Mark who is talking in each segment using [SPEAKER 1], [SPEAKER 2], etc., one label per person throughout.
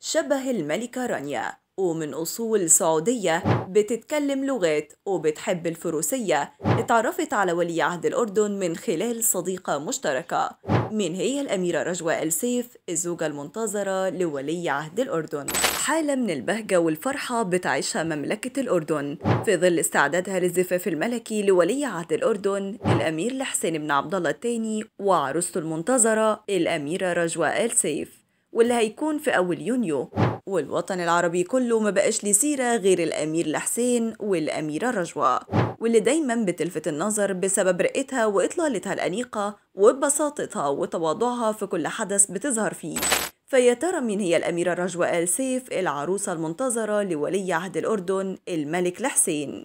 [SPEAKER 1] شبه الملكة رانيا ومن أصول سعودية بتتكلم لغات وبتحب الفروسية اتعرفت على ولي عهد الأردن من خلال صديقة مشتركة من هي الأميرة رجوى السيف الزوجة المنتظرة لولي عهد الأردن حالة من البهجة والفرحة بتعيشها مملكة الأردن في ظل استعدادها للزفاف الملكي لولي عهد الأردن الأمير الحسين بن عبد الله الثاني وعروسته المنتظرة الأميرة رجوى السيف واللي هيكون في أول يونيو والوطن العربي كله ما بقاش لسيرة سيرة غير الأمير الحسين والأميرة رجوة واللي دايما بتلفت النظر بسبب رقتها وإطلالتها الأنيقة وبساطتها وتواضعها في كل حدث بتظهر فيه فيا ترى مين هي الأميرة رجوة آل سيف العروسة المنتظرة لولي عهد الأردن الملك الحسين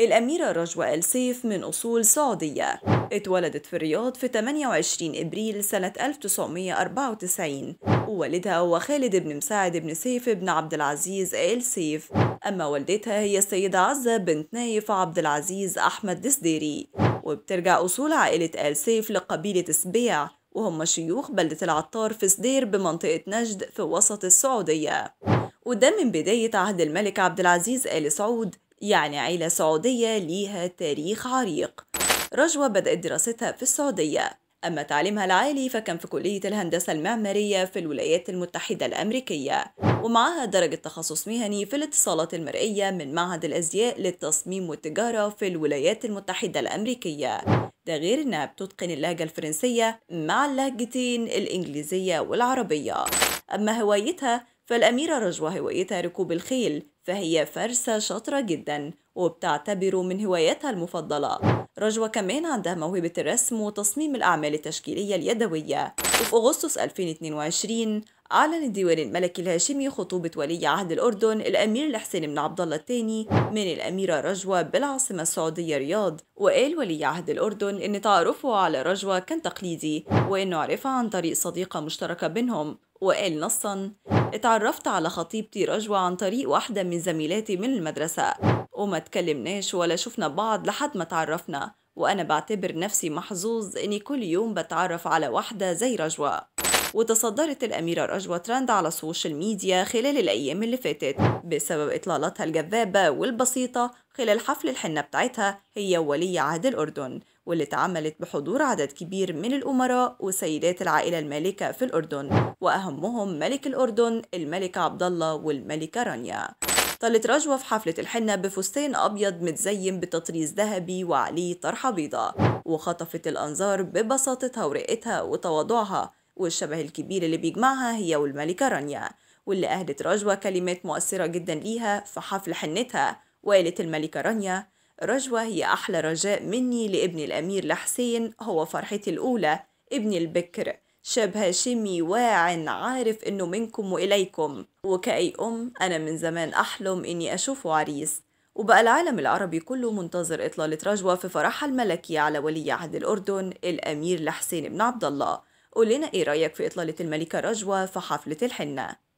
[SPEAKER 1] الأميرة رجوة السيف من أصول سعودية اتولدت في الرياض في 28 إبريل سنة 1994 ووالدها هو خالد بن مساعد بن سيف بن عبد العزيز آل سيف أما والدتها هي السيدة عزة بنت نايف عبد العزيز أحمد دسديري وبترجع أصول عائلة آل سيف لقبيلة سبيع وهم شيوخ بلدة العطار في سدير بمنطقة نجد في وسط السعودية وده من بداية عهد الملك عبد العزيز آل سعود يعني عيلة سعودية ليها تاريخ عريق رجوة بدأت دراستها في السعودية أما تعليمها العالي فكان في كلية الهندسة المعمارية في الولايات المتحدة الأمريكية ومعها درجة تخصص مهني في الاتصالات المرئية من معهد الأزياء للتصميم والتجارة في الولايات المتحدة الأمريكية ده غير إنها بتتقن اللهجة الفرنسية مع اللهجتين الإنجليزية والعربية أما هوايتها فالأميرة رجوة هوايتها ركوب الخيل فهي فرسة شاطرة جدا وبتعتبره من هواياتها المفضلة رجوة كمان عندها موهبة الرسم وتصميم الأعمال التشكيلية اليدوية وفي أغسطس 2022 أعلن الديوان الملكي الهاشمي خطوبة ولي عهد الأردن الأمير الحسين بن عبد الله الثاني من الأميرة رجوة بالعاصمة السعودية الرياض وقال ولي عهد الأردن إن تعرفه على رجوة كان تقليدي وإنه عرفها عن طريق صديقة مشتركة بينهم وقال نصا آه. اتعرفت على خطيبتي رجوة عن طريق واحدة من زميلاتي من المدرسة وما تكلمناش ولا شفنا بعض لحد ما تعرفنا وأنا بعتبر نفسي محظوظ إني كل يوم بتعرف على واحدة زي رجوة وتصدرت الأميرة رجوة ترند على السوشيال ميديا خلال الأيام اللي فاتت بسبب إطلالتها الجذابة والبسيطة خلال حفل الحنة بتاعتها هي وولي عهد الأردن واللي اتعملت بحضور عدد كبير من الأمراء وسيدات العائلة المالكة في الأردن وأهمهم ملك الأردن الملك عبد الله والملكة رانيا طلت رجوة في حفلة الحنة بفستان أبيض متزين بتطريز ذهبي وعليه طرحة بيضاء وخطفت الأنظار ببساطتها ورقتها وتواضعها والشبه الكبير اللي بيجمعها هي والملكة رانيا واللي أهدت رجوة كلمات مؤثرة جدا ليها في حفل حنتها وقالت الملكة رانيا رجوة هي أحلى رجاء مني لابني الأمير لحسين هو فرحتي الأولى ابني البكر شاب هاشمي واع عارف إنه منكم وإليكم وكأي أم أنا من زمان أحلم إني أشوفه عريس وبقى العالم العربي كله منتظر إطلالة رجوة في فرحها الملكي على ولي عهد الأردن الأمير لحسين بن عبد الله قولنا إيه رأيك في إطلالة الملكة رجوة في حفلة الحنة